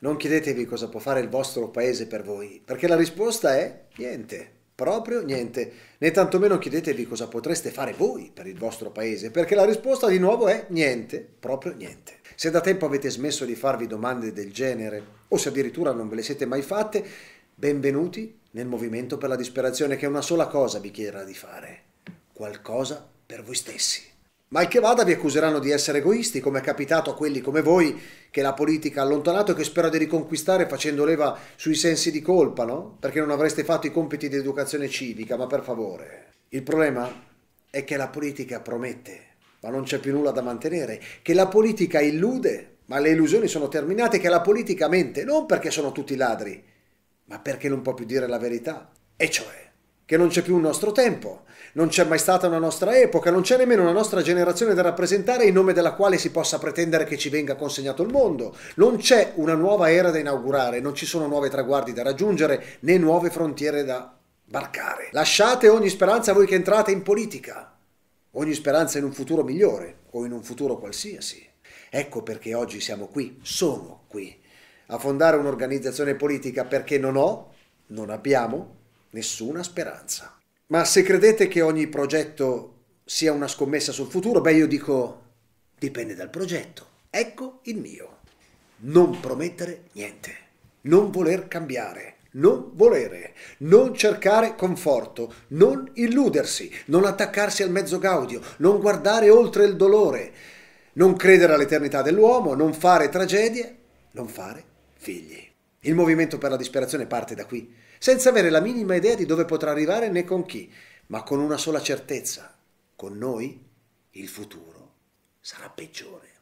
Non chiedetevi cosa può fare il vostro paese per voi, perché la risposta è niente, proprio niente. Né tantomeno chiedetevi cosa potreste fare voi per il vostro paese, perché la risposta di nuovo è niente, proprio niente. Se da tempo avete smesso di farvi domande del genere, o se addirittura non ve le siete mai fatte, benvenuti nel movimento per la disperazione che una sola cosa vi chiederà di fare, qualcosa per voi stessi. Ma il che vada vi accuseranno di essere egoisti, come è capitato a quelli come voi che la politica ha allontanato e che spero di riconquistare facendo leva sui sensi di colpa, no? Perché non avreste fatto i compiti di educazione civica, ma per favore. Il problema è che la politica promette, ma non c'è più nulla da mantenere, che la politica illude, ma le illusioni sono terminate, che la politica mente, non perché sono tutti ladri, ma perché non può più dire la verità. E cioè, che non c'è più un nostro tempo, non c'è mai stata una nostra epoca, non c'è nemmeno una nostra generazione da rappresentare in nome della quale si possa pretendere che ci venga consegnato il mondo, non c'è una nuova era da inaugurare, non ci sono nuovi traguardi da raggiungere né nuove frontiere da barcare. Lasciate ogni speranza a voi che entrate in politica, ogni speranza in un futuro migliore o in un futuro qualsiasi. Ecco perché oggi siamo qui, sono qui, a fondare un'organizzazione politica perché non ho, non abbiamo nessuna speranza. Ma se credete che ogni progetto sia una scommessa sul futuro, beh io dico dipende dal progetto. Ecco il mio. Non promettere niente, non voler cambiare, non volere, non cercare conforto, non illudersi, non attaccarsi al mezzo gaudio, non guardare oltre il dolore, non credere all'eternità dell'uomo, non fare tragedie, non fare figli. Il movimento per la disperazione parte da qui, senza avere la minima idea di dove potrà arrivare né con chi, ma con una sola certezza, con noi il futuro sarà peggiore.